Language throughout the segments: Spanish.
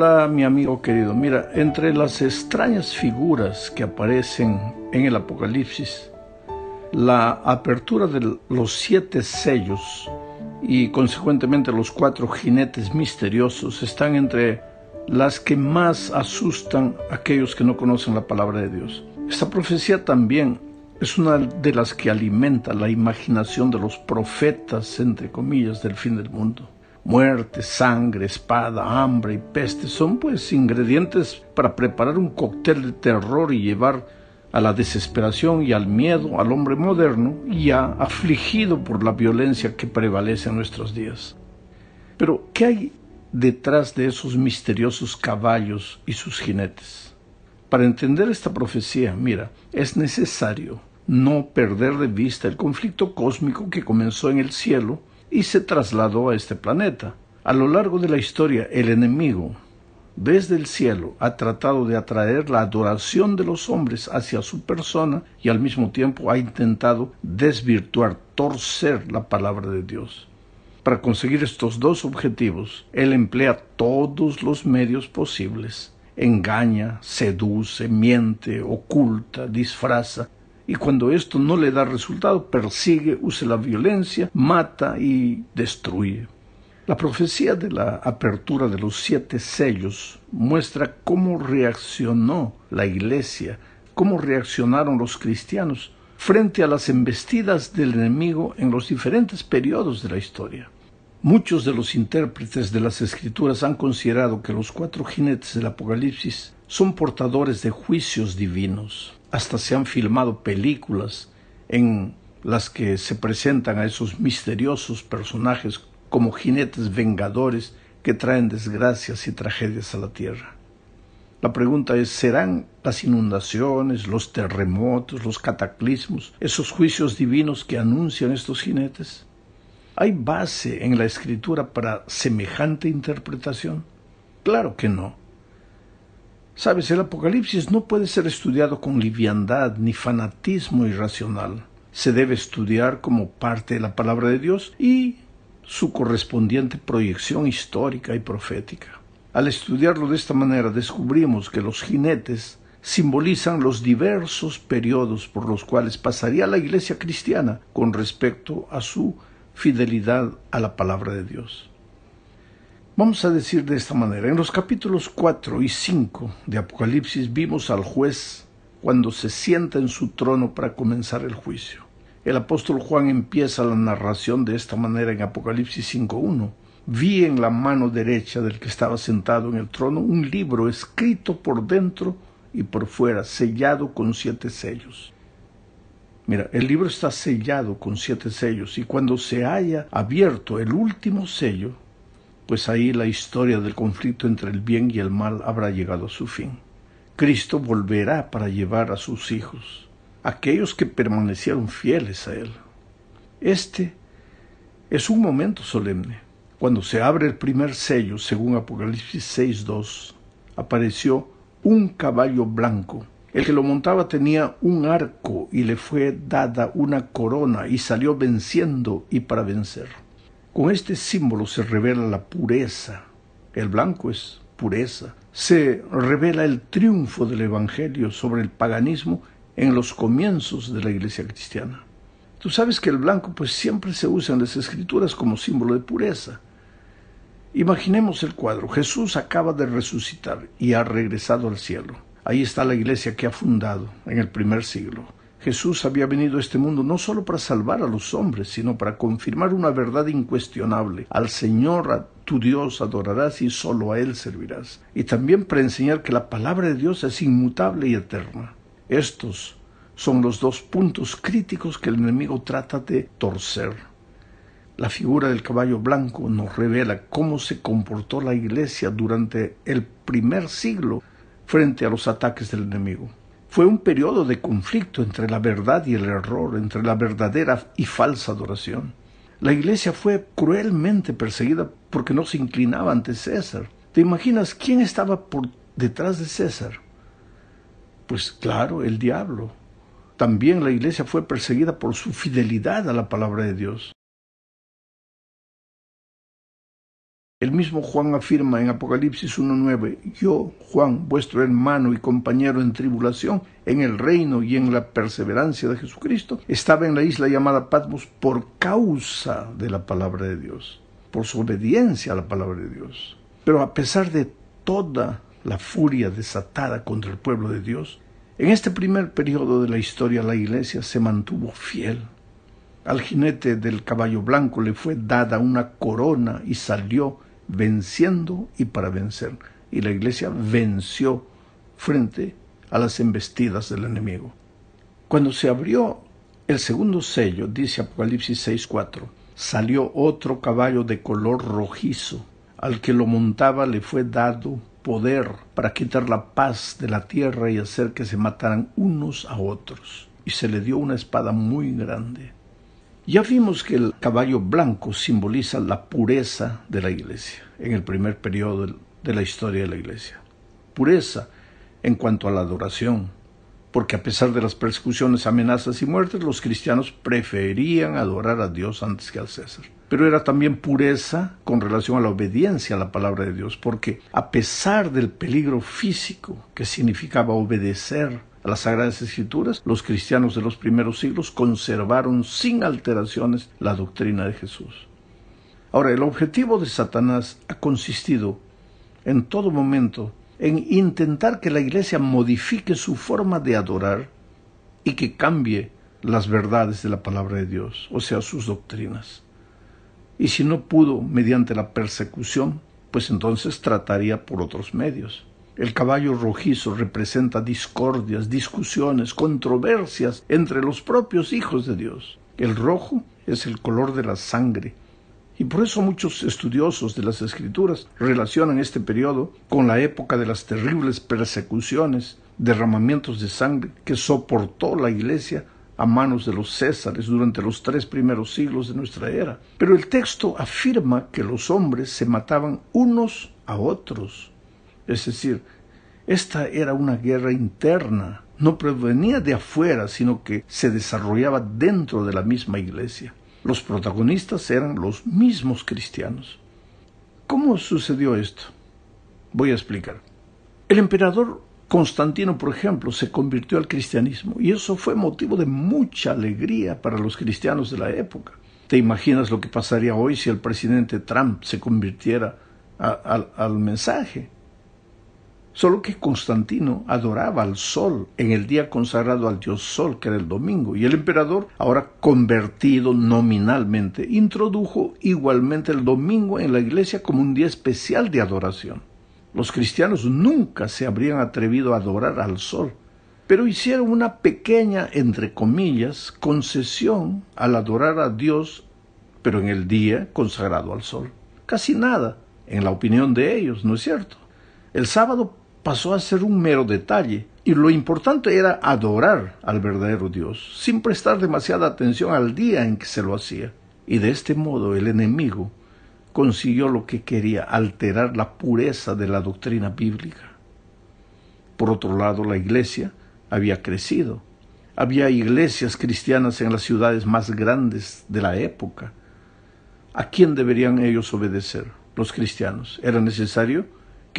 Hola mi amigo querido, mira, entre las extrañas figuras que aparecen en el Apocalipsis, la apertura de los siete sellos y consecuentemente los cuatro jinetes misteriosos están entre las que más asustan a aquellos que no conocen la palabra de Dios. Esta profecía también es una de las que alimenta la imaginación de los profetas, entre comillas, del fin del mundo. Muerte, sangre, espada, hambre y peste son pues ingredientes para preparar un cóctel de terror y llevar a la desesperación y al miedo al hombre moderno ya afligido por la violencia que prevalece en nuestros días. Pero, ¿qué hay detrás de esos misteriosos caballos y sus jinetes? Para entender esta profecía, mira, es necesario no perder de vista el conflicto cósmico que comenzó en el cielo y se trasladó a este planeta. A lo largo de la historia, el enemigo, desde el cielo, ha tratado de atraer la adoración de los hombres hacia su persona y al mismo tiempo ha intentado desvirtuar, torcer la palabra de Dios. Para conseguir estos dos objetivos, él emplea todos los medios posibles. Engaña, seduce, miente, oculta, disfraza, y cuando esto no le da resultado, persigue, usa la violencia, mata y destruye. La profecía de la apertura de los siete sellos muestra cómo reaccionó la iglesia, cómo reaccionaron los cristianos frente a las embestidas del enemigo en los diferentes periodos de la historia. Muchos de los intérpretes de las escrituras han considerado que los cuatro jinetes del Apocalipsis son portadores de juicios divinos. Hasta se han filmado películas en las que se presentan a esos misteriosos personajes como jinetes vengadores que traen desgracias y tragedias a la tierra. La pregunta es, ¿serán las inundaciones, los terremotos, los cataclismos, esos juicios divinos que anuncian estos jinetes? ¿Hay base en la escritura para semejante interpretación? Claro que no. Sabes, el Apocalipsis no puede ser estudiado con liviandad ni fanatismo irracional. Se debe estudiar como parte de la palabra de Dios y su correspondiente proyección histórica y profética. Al estudiarlo de esta manera descubrimos que los jinetes simbolizan los diversos periodos por los cuales pasaría la Iglesia cristiana con respecto a su fidelidad a la palabra de Dios. Vamos a decir de esta manera, en los capítulos 4 y 5 de Apocalipsis vimos al juez cuando se sienta en su trono para comenzar el juicio. El apóstol Juan empieza la narración de esta manera en Apocalipsis 5.1. Vi en la mano derecha del que estaba sentado en el trono un libro escrito por dentro y por fuera, sellado con siete sellos. Mira, el libro está sellado con siete sellos y cuando se haya abierto el último sello, pues ahí la historia del conflicto entre el bien y el mal habrá llegado a su fin. Cristo volverá para llevar a sus hijos, aquellos que permanecieron fieles a Él. Este es un momento solemne. Cuando se abre el primer sello, según Apocalipsis 6.2, apareció un caballo blanco el que lo montaba tenía un arco y le fue dada una corona y salió venciendo y para vencer. Con este símbolo se revela la pureza. El blanco es pureza. Se revela el triunfo del Evangelio sobre el paganismo en los comienzos de la iglesia cristiana. Tú sabes que el blanco pues siempre se usa en las escrituras como símbolo de pureza. Imaginemos el cuadro. Jesús acaba de resucitar y ha regresado al cielo. Ahí está la iglesia que ha fundado en el primer siglo. Jesús había venido a este mundo no solo para salvar a los hombres, sino para confirmar una verdad incuestionable. Al Señor, tu Dios, adorarás y solo a Él servirás. Y también para enseñar que la palabra de Dios es inmutable y eterna. Estos son los dos puntos críticos que el enemigo trata de torcer. La figura del caballo blanco nos revela cómo se comportó la iglesia durante el primer siglo frente a los ataques del enemigo. Fue un periodo de conflicto entre la verdad y el error, entre la verdadera y falsa adoración. La iglesia fue cruelmente perseguida porque no se inclinaba ante César. ¿Te imaginas quién estaba por detrás de César? Pues claro, el diablo. También la iglesia fue perseguida por su fidelidad a la palabra de Dios. El mismo Juan afirma en Apocalipsis 1.9, yo, Juan, vuestro hermano y compañero en tribulación, en el reino y en la perseverancia de Jesucristo, estaba en la isla llamada Patmos por causa de la palabra de Dios, por su obediencia a la palabra de Dios. Pero a pesar de toda la furia desatada contra el pueblo de Dios, en este primer periodo de la historia la iglesia se mantuvo fiel al jinete del caballo blanco le fue dada una corona y salió venciendo y para vencer. Y la iglesia venció frente a las embestidas del enemigo. Cuando se abrió el segundo sello, dice Apocalipsis 6:4, salió otro caballo de color rojizo. Al que lo montaba le fue dado poder para quitar la paz de la tierra y hacer que se mataran unos a otros. Y se le dio una espada muy grande ya vimos que el caballo blanco simboliza la pureza de la iglesia en el primer periodo de la historia de la iglesia. Pureza en cuanto a la adoración, porque a pesar de las persecuciones, amenazas y muertes, los cristianos preferían adorar a Dios antes que al César. Pero era también pureza con relación a la obediencia a la palabra de Dios, porque a pesar del peligro físico que significaba obedecer las Sagradas Escrituras, los cristianos de los primeros siglos conservaron sin alteraciones la doctrina de Jesús. Ahora, el objetivo de Satanás ha consistido en todo momento en intentar que la Iglesia modifique su forma de adorar y que cambie las verdades de la palabra de Dios, o sea, sus doctrinas. Y si no pudo mediante la persecución, pues entonces trataría por otros medios. El caballo rojizo representa discordias, discusiones, controversias entre los propios hijos de Dios. El rojo es el color de la sangre. Y por eso muchos estudiosos de las escrituras relacionan este periodo con la época de las terribles persecuciones, derramamientos de sangre que soportó la iglesia a manos de los césares durante los tres primeros siglos de nuestra era. Pero el texto afirma que los hombres se mataban unos a otros. Es decir, esta era una guerra interna, no provenía de afuera, sino que se desarrollaba dentro de la misma iglesia. Los protagonistas eran los mismos cristianos. ¿Cómo sucedió esto? Voy a explicar. El emperador Constantino, por ejemplo, se convirtió al cristianismo y eso fue motivo de mucha alegría para los cristianos de la época. ¿Te imaginas lo que pasaría hoy si el presidente Trump se convirtiera al mensaje? Solo que Constantino adoraba al sol en el día consagrado al dios sol, que era el domingo, y el emperador, ahora convertido nominalmente, introdujo igualmente el domingo en la iglesia como un día especial de adoración. Los cristianos nunca se habrían atrevido a adorar al sol, pero hicieron una pequeña, entre comillas, concesión al adorar a Dios, pero en el día consagrado al sol. Casi nada, en la opinión de ellos, ¿no es cierto? El sábado pasó a ser un mero detalle y lo importante era adorar al verdadero Dios, sin prestar demasiada atención al día en que se lo hacía. Y de este modo el enemigo consiguió lo que quería, alterar la pureza de la doctrina bíblica. Por otro lado, la iglesia había crecido. Había iglesias cristianas en las ciudades más grandes de la época. ¿A quién deberían ellos obedecer, los cristianos? ¿Era necesario?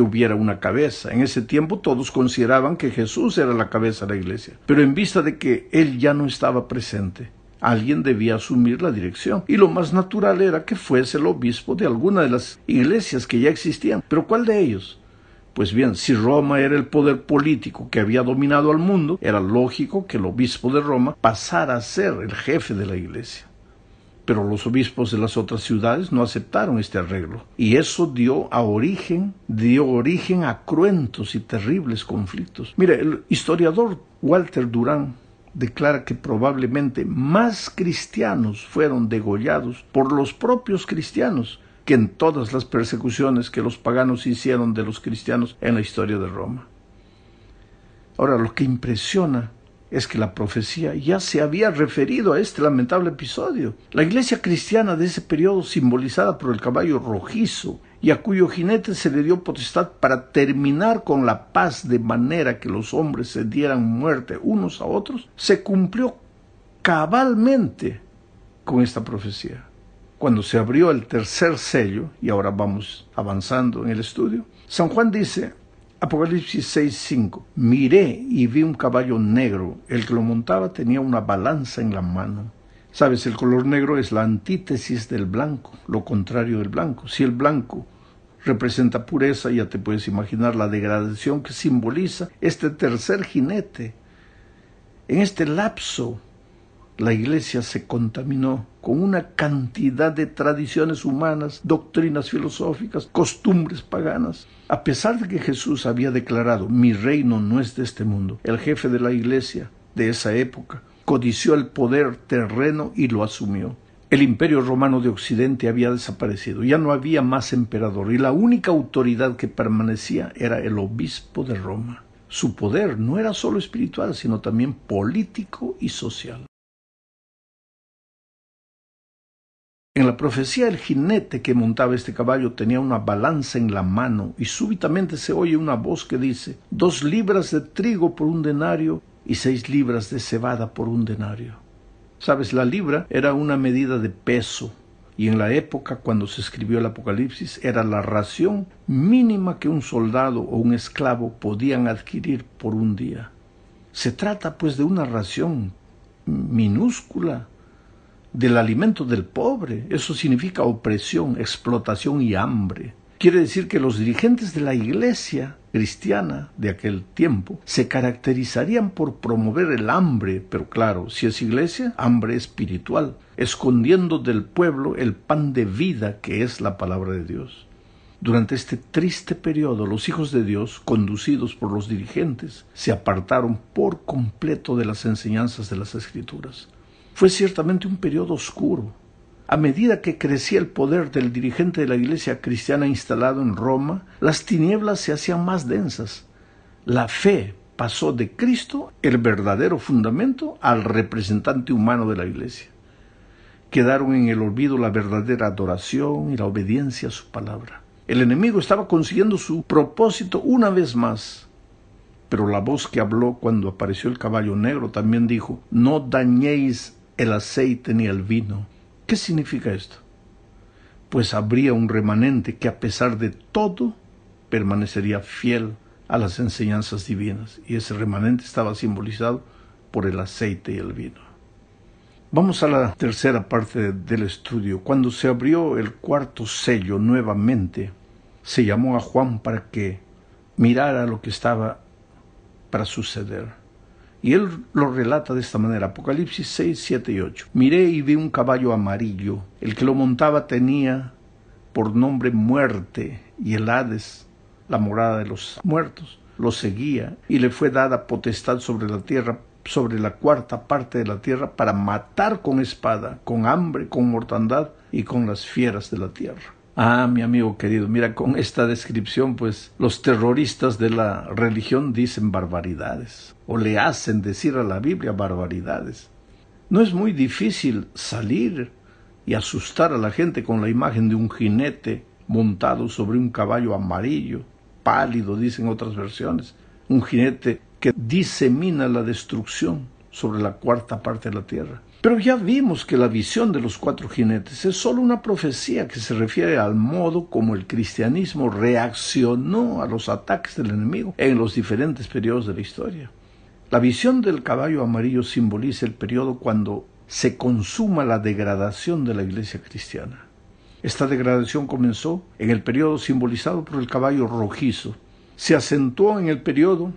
hubiera una cabeza. En ese tiempo todos consideraban que Jesús era la cabeza de la iglesia, pero en vista de que él ya no estaba presente, Alguien debía asumir la dirección, y lo más natural era que fuese el obispo de alguna de las iglesias que ya existían. Pero ¿cuál de ellos? Pues bien, si Roma era el poder político que había dominado al mundo, era lógico que el obispo de Roma pasara a ser el jefe de la iglesia pero los obispos de las otras ciudades no aceptaron este arreglo y eso dio a origen dio origen a cruentos y terribles conflictos. Mire, el historiador Walter Durán declara que probablemente más cristianos fueron degollados por los propios cristianos que en todas las persecuciones que los paganos hicieron de los cristianos en la historia de Roma. Ahora, lo que impresiona es que la profecía ya se había referido a este lamentable episodio. La iglesia cristiana de ese periodo, simbolizada por el caballo rojizo, y a cuyo jinete se le dio potestad para terminar con la paz de manera que los hombres se dieran muerte unos a otros, se cumplió cabalmente con esta profecía. Cuando se abrió el tercer sello, y ahora vamos avanzando en el estudio, San Juan dice, Apocalipsis 6:5. Miré y vi un caballo negro. El que lo montaba tenía una balanza en la mano. Sabes, el color negro es la antítesis del blanco, lo contrario del blanco. Si el blanco representa pureza, ya te puedes imaginar la degradación que simboliza este tercer jinete. En este lapso la iglesia se contaminó con una cantidad de tradiciones humanas, doctrinas filosóficas, costumbres paganas. A pesar de que Jesús había declarado, mi reino no es de este mundo, el jefe de la iglesia de esa época codició el poder terreno y lo asumió. El imperio romano de Occidente había desaparecido, ya no había más emperador y la única autoridad que permanecía era el obispo de Roma. Su poder no era solo espiritual, sino también político y social. En la profecía el jinete que montaba este caballo tenía una balanza en la mano y súbitamente se oye una voz que dice dos libras de trigo por un denario y seis libras de cebada por un denario. Sabes, la libra era una medida de peso y en la época cuando se escribió el Apocalipsis era la ración mínima que un soldado o un esclavo podían adquirir por un día. Se trata pues de una ración minúscula del alimento del pobre. Eso significa opresión, explotación y hambre. Quiere decir que los dirigentes de la iglesia cristiana de aquel tiempo se caracterizarían por promover el hambre, pero claro, si es iglesia, hambre espiritual, escondiendo del pueblo el pan de vida que es la palabra de Dios. Durante este triste periodo, los hijos de Dios, conducidos por los dirigentes, se apartaron por completo de las enseñanzas de las Escrituras. Fue ciertamente un periodo oscuro. A medida que crecía el poder del dirigente de la Iglesia cristiana instalado en Roma, las tinieblas se hacían más densas. La fe pasó de Cristo, el verdadero fundamento, al representante humano de la Iglesia. Quedaron en el olvido la verdadera adoración y la obediencia a su palabra. El enemigo estaba consiguiendo su propósito una vez más. Pero la voz que habló cuando apareció el caballo negro también dijo, no dañéis el aceite ni el vino. ¿Qué significa esto? Pues habría un remanente que a pesar de todo permanecería fiel a las enseñanzas divinas y ese remanente estaba simbolizado por el aceite y el vino. Vamos a la tercera parte del estudio. Cuando se abrió el cuarto sello nuevamente, se llamó a Juan para que mirara lo que estaba para suceder. Y él lo relata de esta manera, Apocalipsis 6, 7 y 8. Miré y vi un caballo amarillo. El que lo montaba tenía por nombre muerte y el Hades, la morada de los muertos, lo seguía y le fue dada potestad sobre la tierra sobre la cuarta parte de la tierra para matar con espada, con hambre, con mortandad y con las fieras de la tierra. Ah, mi amigo querido, mira, con esta descripción, pues los terroristas de la religión dicen barbaridades, o le hacen decir a la Biblia barbaridades. No es muy difícil salir y asustar a la gente con la imagen de un jinete montado sobre un caballo amarillo, pálido, dicen otras versiones, un jinete que disemina la destrucción sobre la cuarta parte de la tierra. Pero ya vimos que la visión de los cuatro jinetes es solo una profecía que se refiere al modo como el cristianismo reaccionó a los ataques del enemigo en los diferentes periodos de la historia. La visión del caballo amarillo simboliza el periodo cuando se consuma la degradación de la iglesia cristiana. Esta degradación comenzó en el periodo simbolizado por el caballo rojizo, se acentuó en el periodo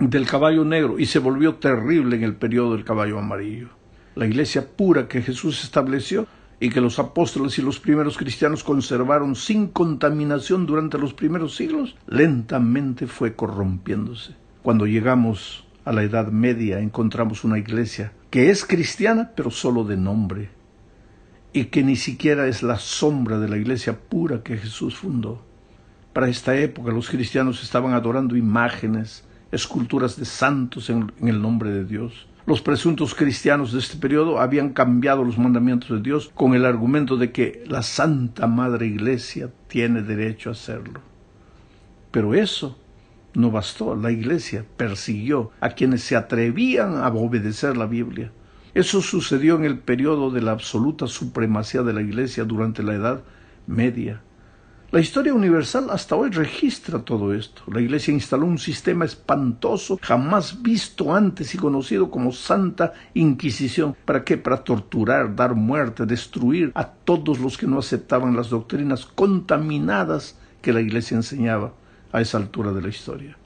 del caballo negro y se volvió terrible en el periodo del caballo amarillo la iglesia pura que Jesús estableció y que los apóstoles y los primeros cristianos conservaron sin contaminación durante los primeros siglos, lentamente fue corrompiéndose. Cuando llegamos a la Edad Media encontramos una iglesia que es cristiana pero solo de nombre y que ni siquiera es la sombra de la iglesia pura que Jesús fundó. Para esta época los cristianos estaban adorando imágenes, esculturas de santos en, en el nombre de Dios los presuntos cristianos de este periodo habían cambiado los mandamientos de Dios con el argumento de que la Santa Madre Iglesia tiene derecho a hacerlo. Pero eso no bastó. La Iglesia persiguió a quienes se atrevían a obedecer la Biblia. Eso sucedió en el periodo de la absoluta supremacía de la Iglesia durante la Edad Media. La historia universal hasta hoy registra todo esto. La Iglesia instaló un sistema espantoso jamás visto antes y conocido como Santa Inquisición. ¿Para qué? Para torturar, dar muerte, destruir a todos los que no aceptaban las doctrinas contaminadas que la Iglesia enseñaba a esa altura de la historia.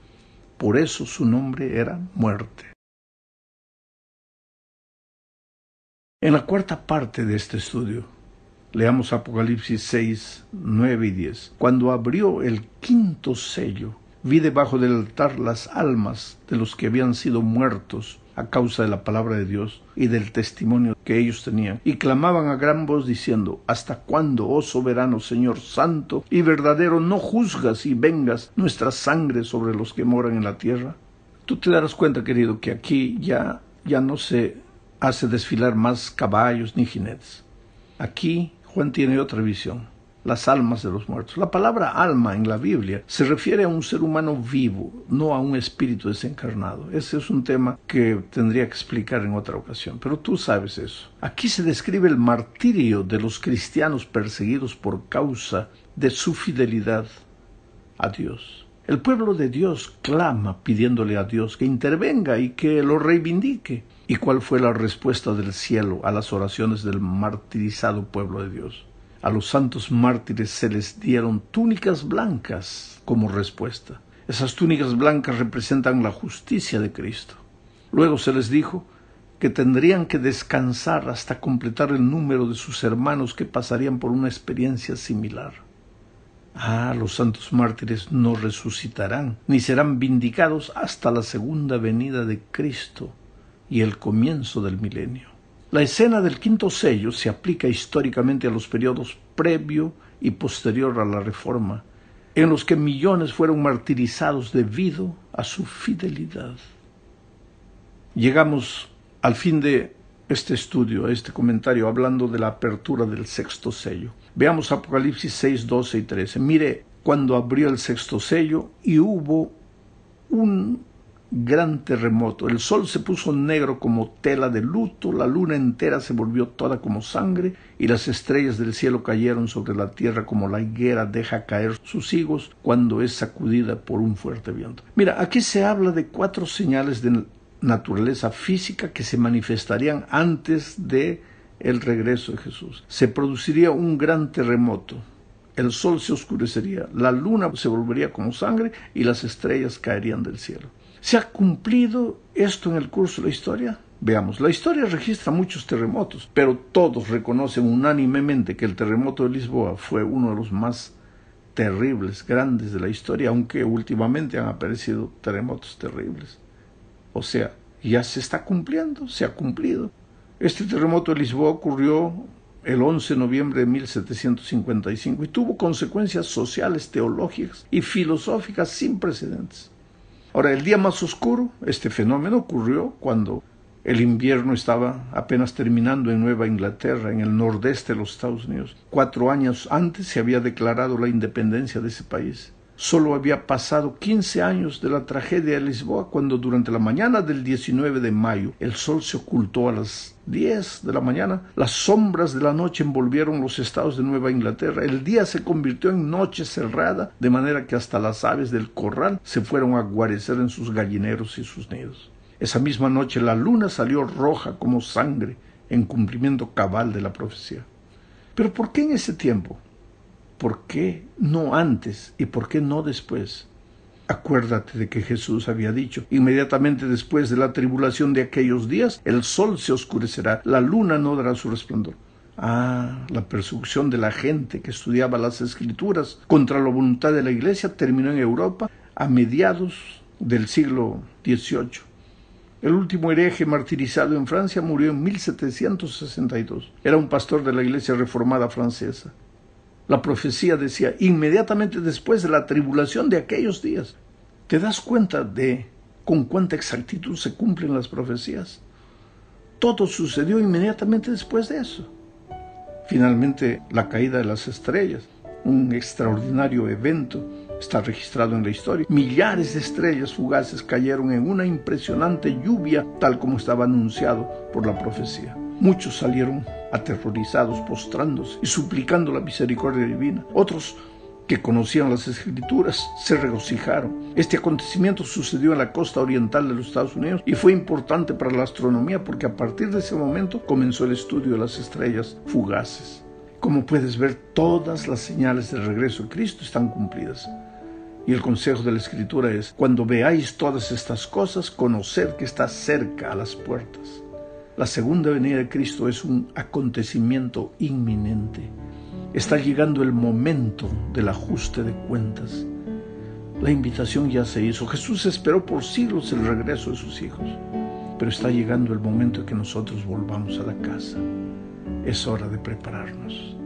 Por eso su nombre era muerte. En la cuarta parte de este estudio, Leamos Apocalipsis 6, 9 y 10. Cuando abrió el quinto sello, vi debajo del altar las almas de los que habían sido muertos a causa de la palabra de Dios y del testimonio que ellos tenían, y clamaban a gran voz diciendo, ¿Hasta cuándo, oh soberano Señor Santo y verdadero, no juzgas y vengas nuestra sangre sobre los que moran en la tierra? Tú te darás cuenta, querido, que aquí ya, ya no se hace desfilar más caballos ni jinetes. Aquí Juan tiene otra visión las almas de los muertos. La palabra alma en la Biblia se refiere a un ser humano vivo, no a un espíritu desencarnado. Ese es un tema que tendría que explicar en otra ocasión, pero tú sabes eso. Aquí se describe el martirio de los cristianos perseguidos por causa de su fidelidad a Dios. El pueblo de Dios clama pidiéndole a Dios que intervenga y que lo reivindique y cuál fue la respuesta del cielo a las oraciones del martirizado pueblo de Dios. A los santos mártires se les dieron túnicas blancas como respuesta. Esas túnicas blancas representan la justicia de Cristo. Luego se les dijo que tendrían que descansar hasta completar el número de sus hermanos que pasarían por una experiencia similar. Ah, los santos mártires no resucitarán, ni serán vindicados hasta la segunda venida de Cristo y el comienzo del milenio. La escena del quinto sello se aplica históricamente a los periodos previo y posterior a la Reforma, en los que millones fueron martirizados debido a su fidelidad. Llegamos al fin de este estudio, a este comentario, hablando de la apertura del sexto sello. Veamos Apocalipsis 6, 12 y 13. Mire, cuando abrió el sexto sello y hubo un gran terremoto. El sol se puso negro como tela de luto, la luna entera se volvió toda como sangre, y las estrellas del cielo cayeron sobre la tierra como la higuera deja caer sus higos cuando es sacudida por un fuerte viento. Mira, aquí se habla de cuatro señales de naturaleza física que se manifestarían antes de el regreso de Jesús. Se produciría un gran terremoto, el sol se oscurecería, la luna se volvería como sangre y las estrellas caerían del cielo. ¿Se ha cumplido esto en el curso de la historia? Veamos, la historia registra muchos terremotos, pero todos reconocen unánimemente que el terremoto de Lisboa fue uno de los más terribles, grandes de la historia, aunque últimamente han aparecido terremotos terribles. O sea, ya se está cumpliendo, se ha cumplido. Este terremoto de Lisboa ocurrió el 11 de noviembre de 1755 y tuvo consecuencias sociales, teológicas y filosóficas sin precedentes. Ahora, el día más oscuro, este fenómeno ocurrió cuando el invierno estaba apenas terminando en Nueva Inglaterra, en el nordeste de los Estados Unidos. Cuatro años antes se había declarado la independencia de ese país. Solo había pasado 15 años de la tragedia de Lisboa cuando durante la mañana del 19 de mayo el sol se ocultó a las 10 de la mañana, las sombras de la noche envolvieron los estados de Nueva Inglaterra, el día se convirtió en noche cerrada, de manera que hasta las aves del corral se fueron a guarecer en sus gallineros y sus nidos. Esa misma noche la luna salió roja como sangre en cumplimiento cabal de la profecía. Pero ¿por qué en ese tiempo? ¿Por qué no antes y por qué no después? Acuérdate de que Jesús había dicho, inmediatamente después de la tribulación de aquellos días, el sol se oscurecerá, la luna no dará su resplandor. Ah, la persecución de la gente que estudiaba las escrituras contra la voluntad de la iglesia terminó en Europa a mediados del siglo XVIII. El último hereje martirizado en Francia murió en 1762. Era un pastor de la iglesia reformada francesa. La profecía decía, inmediatamente después de la tribulación de aquellos días. ¿Te das cuenta de con cuánta exactitud se cumplen las profecías? Todo sucedió inmediatamente después de eso. Finalmente, la caída de las estrellas, un extraordinario evento, está registrado en la historia. Millares de estrellas fugaces cayeron en una impresionante lluvia, tal como estaba anunciado por la profecía. Muchos salieron aterrorizados, postrándose y suplicando la misericordia divina. Otros que conocían las escrituras se regocijaron. Este acontecimiento sucedió en la costa oriental de los Estados Unidos y fue importante para la astronomía porque a partir de ese momento comenzó el estudio de las estrellas fugaces. Como puedes ver, todas las señales del regreso de Cristo están cumplidas. Y el consejo de la escritura es, cuando veáis todas estas cosas, conocer que está cerca a las puertas. La segunda venida de Cristo es un acontecimiento inminente. Está llegando el momento del ajuste de cuentas. La invitación ya se hizo. Jesús esperó por siglos el regreso de sus hijos, pero está llegando el momento de que nosotros volvamos a la casa. Es hora de prepararnos.